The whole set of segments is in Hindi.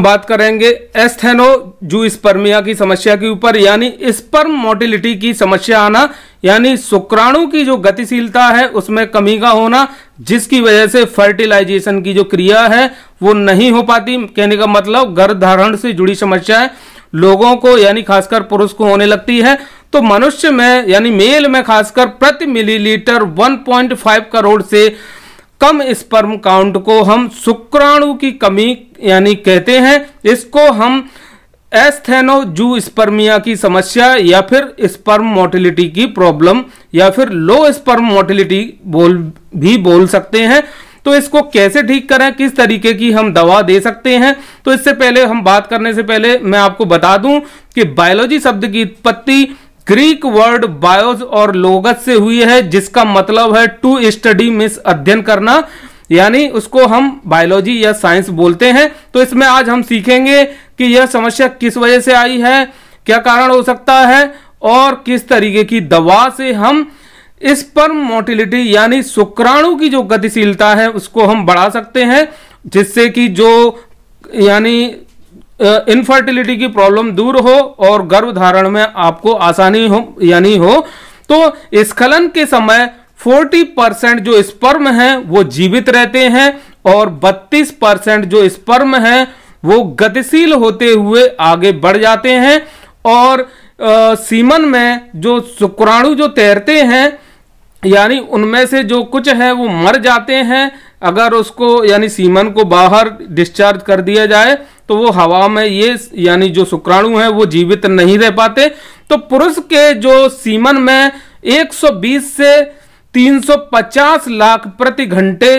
हम बात करेंगे एस्थेनो जूस्पर्मिया की समस्या के ऊपर यानी स्पर्म मोटिलिटी की समस्या आना यानी शुक्राणु की जो गतिशीलता है उसमें कमी का होना जिसकी वजह से फर्टिलाइजेशन की जो क्रिया है वो नहीं हो पाती कहने का मतलब गर्भधारण से जुड़ी समस्याएं लोगों को यानी खासकर पुरुष को होने लगती है तो मनुष्य में यानी मेल में खासकर प्रति मिलीलीटर 1.5 करोड़ से कम स्पर्म काउंट को हम शुक्राणु की कमी यानी कहते हैं इसको हम एस्थेनोजू स्पर्मिया की समस्या या फिर स्पर्म मोटिलिटी की प्रॉब्लम या फिर लो स्पर्म मोटिलिटी बोल भी बोल सकते हैं तो इसको कैसे ठीक करें किस तरीके की हम दवा दे सकते हैं तो इससे पहले हम बात करने से पहले मैं आपको बता दूं कि बायोलॉजी शब्द की उत्पत्ति ग्रीक वर्ड बायोस और लोगस से हुई है जिसका मतलब है टू स्टडी मिस अध्ययन करना यानी उसको हम बायोलॉजी या साइंस बोलते हैं तो इसमें आज हम सीखेंगे कि यह समस्या किस वजह से आई है क्या कारण हो सकता है और किस तरीके की दवा से हम इस पर मोटिलिटी यानी शुक्राणु की जो गतिशीलता है उसको हम बढ़ा सकते हैं जिससे कि जो यानी इनफर्टिलिटी की प्रॉब्लम दूर हो और गर्भधारण में आपको आसानी हो यानी हो तो स्खलन के समय 40 परसेंट जो स्पर्म है वो जीवित रहते हैं और 32 परसेंट जो स्पर्म है वो गतिशील होते हुए आगे बढ़ जाते हैं और आ, सीमन में जो शुक्राणु जो तैरते हैं यानी उनमें से जो कुछ है वो मर जाते हैं अगर उसको यानी सीमन को बाहर डिस्चार्ज कर दिया जाए तो वो हवा में ये यानी जो शुक्राणु है वो जीवित नहीं रह पाते तो पुरुष के जो सीमन में 120 से 350 लाख प्रति घंटे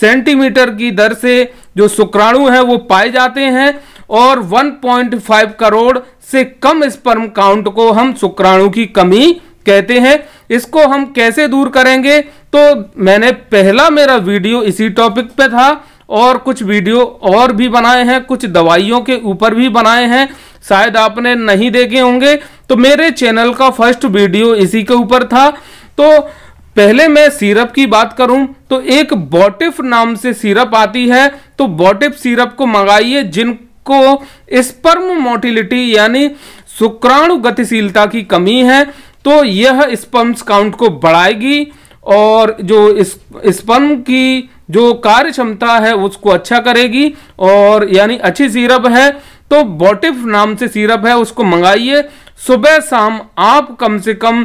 सेंटीमीटर की दर से जो शुक्राणु है वो पाए जाते हैं और 1.5 करोड़ से कम स्पर्म काउंट को हम शुक्राणु की कमी कहते हैं इसको हम कैसे दूर करेंगे तो मैंने पहला मेरा वीडियो इसी टॉपिक पे था और कुछ वीडियो और भी बनाए हैं कुछ दवाइयों के ऊपर भी बनाए हैं शायद आपने नहीं देखे होंगे तो मेरे चैनल का फर्स्ट वीडियो इसी के ऊपर था तो पहले मैं सिरप की बात करूं तो एक बॉटिफ नाम से सिरप आती है तो बॉटिफ सिरप को मंगाइए जिनको स्पर्म मोटिलिटी यानी शुक्राणु गतिशीलता की कमी है तो यह स्पर्म्स काउंट को बढ़ाएगी और जो स्पर्म की जो कार्य क्षमता है उसको अच्छा करेगी और यानी अच्छी सीरप है तो बॉटिफ नाम से सीरप है उसको मंगाइए सुबह शाम आप कम से कम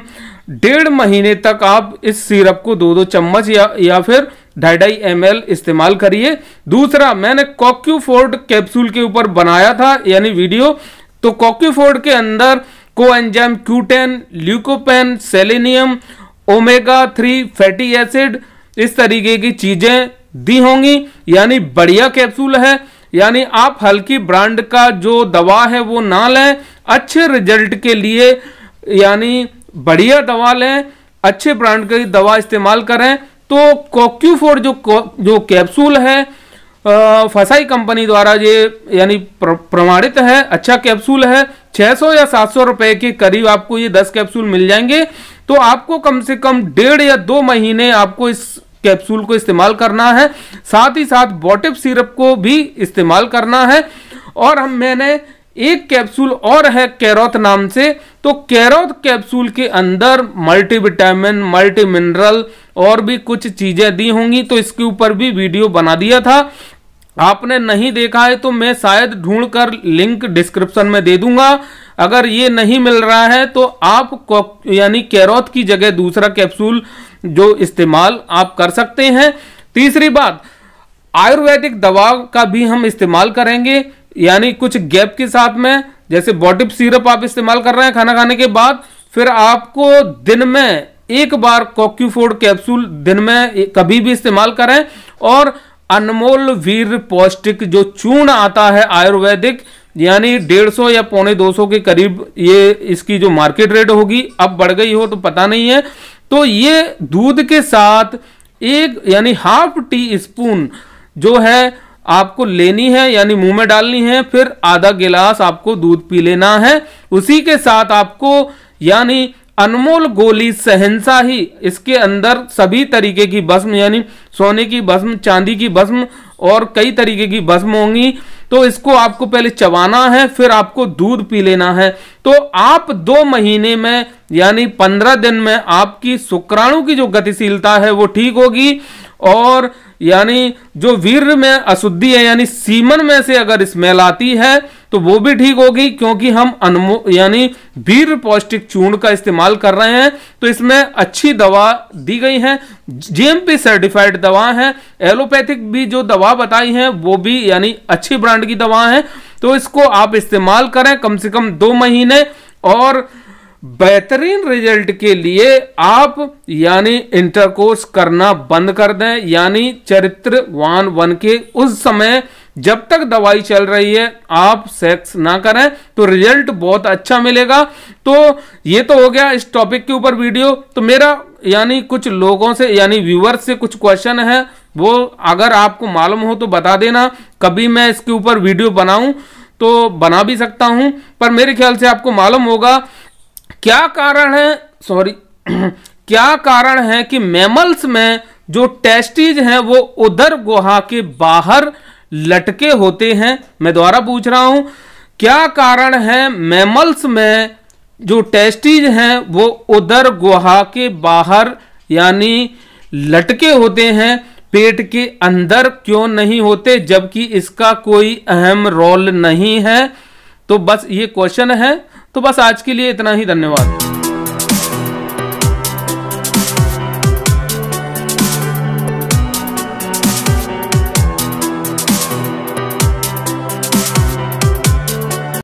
डेढ़ महीने तक आप इस सीरप को दो दो चम्मच या या फिर ढाई ढाई एम इस्तेमाल करिए दूसरा मैंने कॉक्यूफोर्ड कैप्सूल के ऊपर बनाया था यानी वीडियो तो कॉक्यूफोर्ड के अंदर को एंजाम क्यूटेन lycopene selenium omega three fatty acid इस तरीके की चीज़ें दी होंगी यानी बढ़िया कैप्सूल है यानी आप हल्की ब्रांड का जो दवा है वो ना लें अच्छे रिजल्ट के लिए यानी बढ़िया दवा लें अच्छे ब्रांड की दवा इस्तेमाल करें तो कोक्यू फोर जो जो कैप्सूल है फसाई कंपनी द्वारा ये यानी प्र, प्रमाणित है अच्छा कैप्सूल है 600 या 700 रुपए के करीब आपको ये 10 कैप्सूल मिल जाएंगे तो आपको कम से कम डेढ़ या दो महीने आपको इस कैप्सूल को इस्तेमाल करना है साथ ही साथ बॉटिप सिरप को भी इस्तेमाल करना है और हम मैंने एक कैप्सूल और है कैरोथ नाम से तो कैरोथ कैप्सूल के अंदर मल्टीविटामिन मल्टी मिनरल और भी कुछ चीज़ें दी होंगी तो इसके ऊपर भी वीडियो बना दिया था आपने नहीं देखा है तो मैं शायद ढूंढ कर लिंक डिस्क्रिप्शन में दे दूंगा अगर ये नहीं मिल रहा है तो आप यानी कैरोथ की जगह दूसरा कैप्सूल जो इस्तेमाल आप कर सकते हैं तीसरी बात आयुर्वेदिक दवा का भी हम इस्तेमाल करेंगे यानी कुछ गैप के साथ में जैसे बॉडी सिरप आप इस्तेमाल कर रहे हैं खाना खाने के बाद फिर आपको दिन में एक बार कॉक्यूफोर्ड कैप्सूल दिन में कभी भी इस्तेमाल करें और अनमोल वीर पौष्टिक जो चूर्ण आता है आयुर्वेदिक यानी डेढ़ सौ या पौने दो सौ के करीब ये इसकी जो मार्केट रेट होगी अब बढ़ गई हो तो पता नहीं है तो ये दूध के साथ एक यानी हाफ टी स्पून जो है आपको लेनी है यानी मुंह में डालनी है फिर आधा गिलास आपको दूध पी लेना है उसी के साथ आपको यानी अनमोल गोली सहनसा ही इसके अंदर सभी तरीके की भस्म यानी सोने की भस्म चांदी की भस्म और कई तरीके की भस्म होंगी तो इसको आपको पहले चबाना है फिर आपको दूध पी लेना है तो आप दो महीने में यानी पंद्रह दिन में आपकी शुक्राणु की जो गतिशीलता है वो ठीक होगी और यानी जो वीर में अशुद्धि है यानी सीमन में से अगर स्मेल आती है तो वो भी ठीक होगी क्योंकि हम अनमो यानी वीर पौष्टिक चूर्ण का इस्तेमाल कर रहे हैं तो इसमें अच्छी दवा दी गई है जीएमपी सर्टिफाइड दवा है एलोपैथिक भी जो दवा बताई है वो भी यानी अच्छी ब्रांड की दवा है तो इसको आप इस्तेमाल करें कम से कम दो महीने और बेहतरीन रिजल्ट के लिए आप यानी इंटरकोर्स करना बंद कर दें यानी चरित्रवान वन के उस समय जब तक दवाई चल रही है आप सेक्स ना करें तो रिजल्ट बहुत अच्छा मिलेगा तो ये तो हो गया इस टॉपिक के ऊपर वीडियो तो मेरा यानी कुछ लोगों से यानी व्यूवर्स से कुछ क्वेश्चन है वो अगर आपको मालूम हो तो बता देना कभी मैं इसके ऊपर वीडियो बनाऊं तो बना भी सकता हूं पर मेरे ख्याल से आपको मालूम होगा क्या कारण है सॉरी क्या कारण है कि मेमल्स में जो टेस्टीज हैं वो उधर गुहा के बाहर लटके होते हैं मैं दोबारा पूछ रहा हूं क्या कारण है मैमल्स में जो टेस्टीज हैं वो उधर गुहा के बाहर यानी लटके होते हैं पेट के अंदर क्यों नहीं होते जबकि इसका कोई अहम रोल नहीं है तो बस ये क्वेश्चन है तो बस आज के लिए इतना ही धन्यवाद